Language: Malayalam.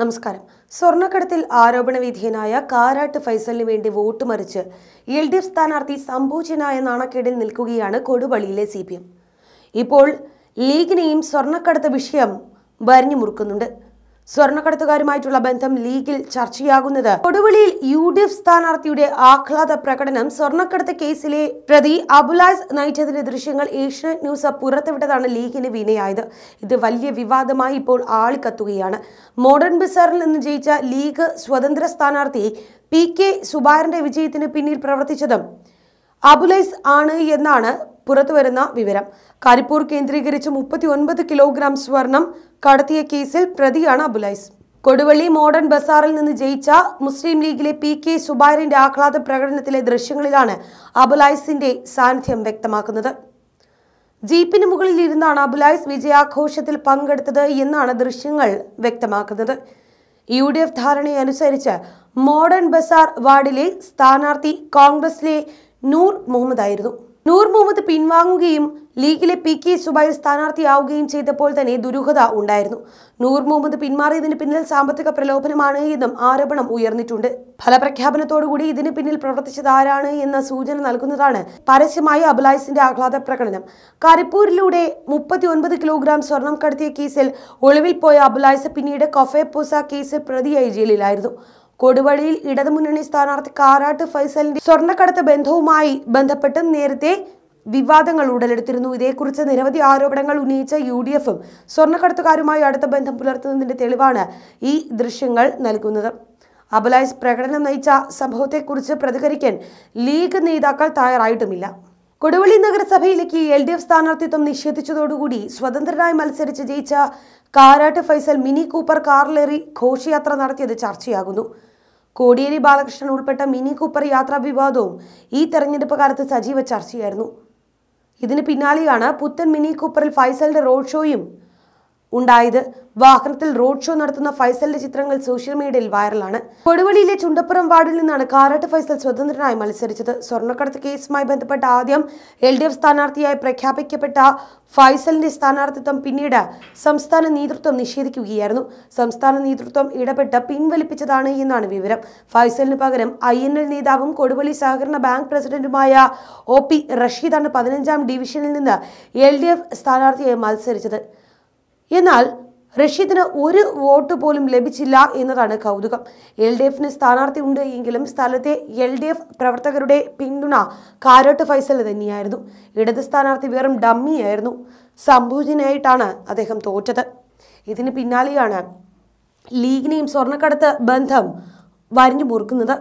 നമസ്കാരം സ്വർണ്ണക്കടത്തിൽ ആരോപണവിധേയനായ കാരാട്ട് ഫൈസലിന് വേണ്ടി വോട്ട് മറിച്ച് എൽ ഡി എഫ് സ്ഥാനാർത്ഥി സംഭൂജനായ നാണക്കേടിൽ നിൽക്കുകയാണ് കൊടുവള്ളിയിലെ സി ഇപ്പോൾ ലീഗിനെയും സ്വർണ്ണക്കടത്ത് വിഷയം വരിഞ്ഞു മുറുക്കുന്നുണ്ട് സ്വർണ്ണക്കടത്തുകാരുമായിട്ടുള്ള ബന്ധം ലീഗിൽ ചർച്ചയാകുന്നത് കൊടുവളിയിൽ യു ഡി എഫ് സ്ഥാനാർത്ഥിയുടെ ആഹ്ലാദ പ്രകടനം സ്വർണ്ണക്കടത്ത് കേസിലെ പ്രതി അബുലാസ് നയിച്ചതിന്റെ ദൃശ്യങ്ങൾ ഏഷ്യാനെറ്റ് ന്യൂസ് പുറത്തുവിട്ടതാണ് ലീഗിന് വിനയായത് ഇത് വലിയ വിവാദമായി ഇപ്പോൾ ആളിക്കത്തുകയാണ് മോഡേൺ ബിസാറിൽ നിന്ന് ജയിച്ച ലീഗ് സ്വതന്ത്ര സ്ഥാനാർത്ഥി പി കെ സുബാരന്റെ വിജയത്തിന് പിന്നിൽ പ്രവർത്തിച്ചതും അബുലൈസ് ആണ് എന്നാണ് പുറത്തുവരുന്ന വിവരം കരിപ്പൂർ കേന്ദ്രീകരിച്ച് മുപ്പത്തി ഒൻപത് കിലോഗ്രാം സ്വർണം കടത്തിയ കേസിൽ പ്രതിയാണ് അബുലൈസ് കൊടുവള്ളി മോഡേൺ ബസാറിൽ നിന്ന് ജയിച്ച മുസ്ലിം ലീഗിലെ പി കെ സുബൈറിന്റെ ആഹ്ലാദ പ്രകടനത്തിലെ ദൃശ്യങ്ങളിലാണ് അബുലൈസിന്റെ സാന്നിധ്യം വ്യക്തമാക്കുന്നത് ജീപ്പിന് മുകളിൽ ഇരുന്നാണ് അബുലൈസ് വിജയാഘോഷത്തിൽ പങ്കെടുത്തത് എന്നാണ് ദൃശ്യങ്ങൾ വ്യക്തമാക്കുന്നത് യു ഡി എഫ് ധാരണയനുസരിച്ച് മോഡേൺ ബസാർ വാർഡിലെ സ്ഥാനാർത്ഥി കോൺഗ്രസിലെ നൂർ മുഹമ്മദ് ആയിരുന്നു നൂർ മുഹമ്മദ് പിൻവാങ്ങുകയും ലീഗിലെ പി കെ സുബൈർ സ്ഥാനാർത്ഥിയാവുകയും ചെയ്തപ്പോൾ തന്നെ ദുരൂഹത ഉണ്ടായിരുന്നു നൂർ മുഹമ്മദ് പിന്മാറിയതിന് പിന്നിൽ സാമ്പത്തിക പ്രലോഭനമാണ് എന്നും ആരോപണം ഉയർന്നിട്ടുണ്ട് ഫലപ്രഖ്യാപനത്തോടുകൂടി ഇതിന് പിന്നിൽ പ്രവർത്തിച്ചത് ആരാണ് എന്ന സൂചന നൽകുന്നതാണ് പരസ്യമായ അബുലായിസിന്റെ ആഹ്ലാദ പ്രകടനം കരിപ്പൂരിലൂടെ മുപ്പത്തി ഒൻപത് കിലോഗ്രാം സ്വർണം കടത്തിയ കേസിൽ ഒളിവിൽ പോയ അബുലായിസ് പിന്നീട് കൊഫെ പൂസ കേസിൽ പ്രതിയായി ജയിലിലായിരുന്നു കൊടുവള്ളിയിൽ ഇടതുമുന്നണി സ്ഥാനാർത്ഥി കാരാട്ട് ഫൈസലിന്റെ സ്വർണ്ണക്കടത്ത് ബന്ധവുമായി ബന്ധപ്പെട്ട് നേരത്തെ വിവാദങ്ങൾ ഉടലെടുത്തിരുന്നു ഇതേക്കുറിച്ച് നിരവധി ആരോപണങ്ങൾ ഉന്നയിച്ച യു ഡി എഫും സ്വർണ്ണക്കടത്തുകാരുമായി അടുത്ത ബന്ധം പുലർത്തുന്നതിന്റെ തെളിവാണ് ഈ ദൃശ്യങ്ങൾ നൽകുന്നത് അബലൈസ് പ്രകടനം നയിച്ച സംഭവത്തെക്കുറിച്ച് പ്രതികരിക്കാൻ ലീഗ് നേതാക്കൾ തയ്യാറായിട്ടുമില്ല കൊടുവള്ളി നഗരസഭയിലേക്ക് എൽ ഡി എഫ് സ്ഥാനാർത്ഥിത്വം നിഷേധിച്ചതോടുകൂടി സ്വതന്ത്രനായി മത്സരിച്ച് ജയിച്ച കാരാട്ട് ഫൈസൽ മിനി കൂപ്പർ കാറിലേറി ഘോഷയാത്ര നടത്തിയത് ചർച്ചയാകുന്നു കോടിയേരി ബാലകൃഷ്ണൻ ഉൾപ്പെട്ട മിനി കൂപ്പർ യാത്രാ വിവാദവും ഈ തെരഞ്ഞെടുപ്പ് കാലത്ത് സജീവ ചർച്ചയായിരുന്നു ഇതിന് പിന്നാലെയാണ് പുത്തൻ മിനി കൂപ്പറിൽ ഫൈസലിന്റെ റോഡ് ഷോയും ഉണ്ടായത് വാഹനത്തിൽ റോഡ് ഷോ നടത്തുന്ന ഫൈസലിന്റെ ചിത്രങ്ങൾ സോഷ്യൽ മീഡിയയിൽ വൈറലാണ് കൊടുവള്ളിയിലെ ചുണ്ടപ്പുറം വാർഡിൽ നിന്നാണ് കാരാട്ട് ഫൈസൽ സ്വതന്ത്രനായി മത്സരിച്ചത് സ്വർണ്ണക്കടത്ത് കേസുമായി ബന്ധപ്പെട്ട ആദ്യം എൽ ഡി എഫ് സ്ഥാനാർത്ഥിയായി പ്രഖ്യാപിക്കപ്പെട്ട ഫൈസലിന്റെ സ്ഥാനാർത്ഥിത്വം പിന്നീട് സംസ്ഥാന നേതൃത്വം നിഷേധിക്കുകയായിരുന്നു സംസ്ഥാന നേതൃത്വം ഇടപെട്ട് പിൻവലിപ്പിച്ചതാണ് എന്നാണ് വിവരം ഫൈസലിന് പകരം ഐ എൻ എൽ നേതാവും കൊടുവള്ളി സഹകരണ ബാങ്ക് പ്രസിഡന്റുമായ ഒ പി റഷീദാണ് പതിനഞ്ചാം ഡിവിഷനിൽ നിന്ന് എൽ ഡി എഫ് സ്ഥാനാർത്ഥിയായി മത്സരിച്ചത് എന്നാൽ റഷീദിന് ഒരു വോട്ട് പോലും ലഭിച്ചില്ല എന്നതാണ് കൗതുകം എൽ ഡി എഫിന് സ്ഥാനാർത്ഥി ഉണ്ട് എങ്കിലും സ്ഥലത്തെ എൽ ഡി എഫ് പ്രവർത്തകരുടെ പിന്തുണ കാരോട്ട് ഫൈസൽ തന്നെയായിരുന്നു ഇടത് സ്ഥാനാർത്ഥി വെറും ഡമ്മിയായിരുന്നു സംഭൂജിനായിട്ടാണ് അദ്ദേഹം തോറ്റത് ഇതിന് പിന്നാലെയാണ് ലീഗിനെയും സ്വർണ്ണക്കടത്ത് ബന്ധം വരിഞ്ഞു മുറുക്കുന്നത്